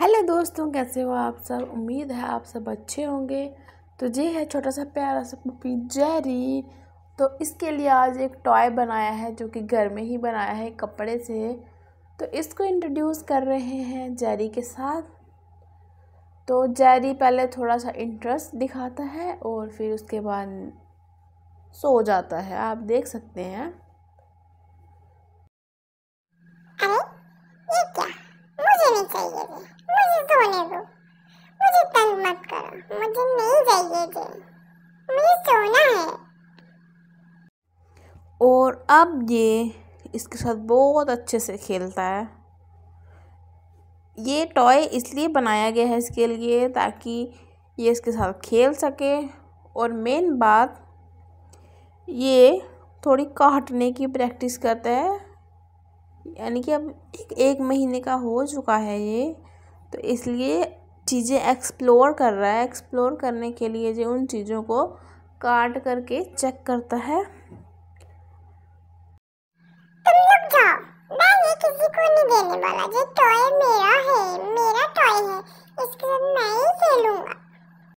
hello दोस्तों कैसे हो आप सब उम्मीद है आप सब अच्छे होंगे तो ये है छोटा सा प्यारा सा पपी जेरी तो इसके लिए आज एक टॉय बनाया है जो कि घर में ही बनाया है कपड़े से तो इसको इंट्रोड्यूस कर रहे हैं जेरी के साथ तो जैरी पहले थोड़ा सा इंटरेस्ट दिखाता है और फिर उसके बाद सो जाता है आप देख सकते हैं अरे ये क्या मुझे नहीं चाहिए मुझे सोने दो मुझे तंग मत करो मुझे नहीं चाहिए जे मुझे सोना है और अब ये इसके साथ बहुत अच्छे से खेलता है ये टॉय इसलिए बनाया गया है इसके लिए ताकि ये इसके साथ खेल सके और मेन बात ये थोड़ी काटने की प्रैक्टिस करता है यानी कि अब एक, एक महीने का हो चुका है ये तो इसलिए चीज़ें एक्सप्लोर कर रहा है एक्सप्लोर करने के लिए जो उन चीज़ों को काट करके चेक करता है मैं ये किसी को नहीं देने वाला जो टॉय मेरा है मेरा टॉय है इसको